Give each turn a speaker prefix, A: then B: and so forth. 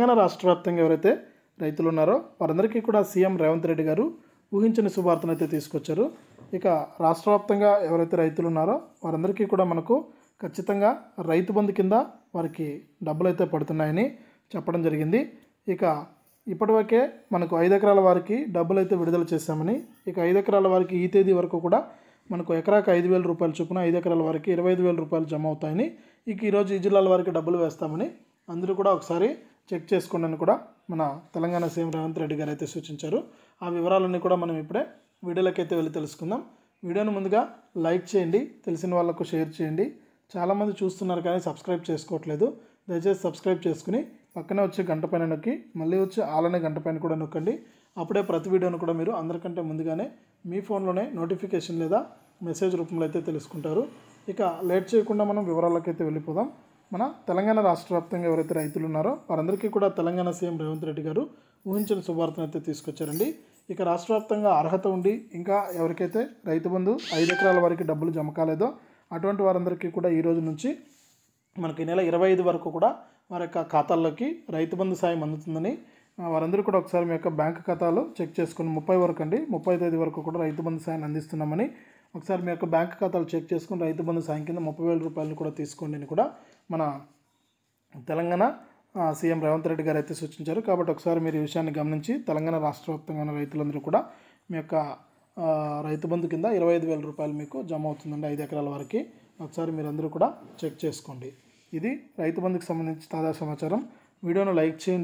A: తెలంగాణ రాష్ట్ర వ్యాప్తంగా ఎవరైతే రైతులు ఉన్నారో వారందరికీ కూడా సీఎం రేవంత్ రెడ్డి గారు ఊహించని శుభార్తను అయితే తీసుకొచ్చారు ఇక రాష్ట్ర వ్యాప్తంగా ఎవరైతే రైతులు ఉన్నారో వారందరికీ కూడా మనకు ఖచ్చితంగా రైతు బంధు కింద వారికి డబ్బులు అయితే పడుతున్నాయని చెప్పడం జరిగింది ఇక ఇప్పటివరకే మనకు ఐదు ఎకరాల వారికి డబ్బులు అయితే విడుదల చేశామని ఇక ఐదు ఎకరాల వారికి ఈ తేదీ వరకు కూడా మనకు ఎకరాకు ఐదు వేల రూపాయలు చొప్పున ఐదు ఎకరాల వారికి ఇరవై ఐదు వేల రూపాయలు జమ అవుతాయని ఇక ఈరోజు ఈ జిల్లాల వారికి డబ్బులు వేస్తామని అందరూ కూడా ఒకసారి చెక్ చేసుకోండి అని కూడా మన తెలంగాణ సీఎం రేవంత్ రెడ్డి గారు అయితే సూచించారు ఆ వివరాలన్నీ కూడా మనం ఇప్పుడే వీడియోలకైతే వెళ్ళి తెలుసుకుందాం వీడియోను ముందుగా లైక్ చేయండి తెలిసిన వాళ్ళకు షేర్ చేయండి చాలామంది చూస్తున్నారు కానీ సబ్స్క్రైబ్ చేసుకోవట్లేదు దయచేసి సబ్స్క్రైబ్ చేసుకుని పక్కనే వచ్చి గంట పైన నొక్కి మళ్ళీ వచ్చి ఆలనే గంట పైన కూడా నొక్కండి అప్పుడే ప్రతి వీడియోను కూడా మీరు అందరికంటే ముందుగానే మీ ఫోన్లోనే నోటిఫికేషన్ లేదా మెసేజ్ రూపంలో అయితే తెలుసుకుంటారు ఇక లేట్ చేయకుండా మనం వివరాలకైతే వెళ్ళిపోదాం మన తెలంగాణ రాష్ట్ర వ్యాప్తంగా ఎవరైతే రైతులు ఉన్నారో వారందరికీ కూడా తెలంగాణ సీఎం రేవంత్ రెడ్డి గారు ఊహించిన శుభార్తను అయితే తీసుకొచ్చారండి ఇక రాష్ట్ర వ్యాప్తంగా అర్హత ఉండి ఇంకా ఎవరికైతే రైతు బంధు ఐదు ఎకరాల వారికి డబ్బులు జమ కాలేదో అటువంటి వారందరికీ కూడా ఈ రోజు నుంచి మనకి నెల ఇరవై ఐదు వరకు కూడా వారి యొక్క ఖాతాల్లోకి రైతు బంధు సాయం అందుతుందని వారందరూ కూడా ఒకసారి మీ యొక్క బ్యాంక్ ఖాతాలో చెక్ చేసుకుని ముప్పై వరకు అండి ముప్పై తేదీ వరకు కూడా రైతు బంధు సాయం అందిస్తున్నామని ఒకసారి మీ యొక్క బ్యాంక్ ఖాతాలు చెక్ చేసుకుని రైతు బంధు సాయం కింద ముప్పై వేల రూపాయలు కూడా తీసుకోండి అని కూడా మన తెలంగాణ సీఎం రేవంత్ రెడ్డి గారు అయితే సూచించారు కాబట్టి ఒకసారి మీరు ఈ విషయాన్ని గమనించి తెలంగాణ రాష్ట్ర వ్యాప్తంగా రైతులందరూ కూడా మీ యొక్క రైతు బంధు కింద ఇరవై ఐదు వేల రూపాయలు మీకు జమ అవుతుందండి ఐదు ఎకరాల వరకు ఒకసారి మీరందరూ కూడా చెక్ చేసుకోండి ఇది రైతు బంధుకి సంబంధించి తాజా సమాచారం వీడియోను లైక్ చేయండి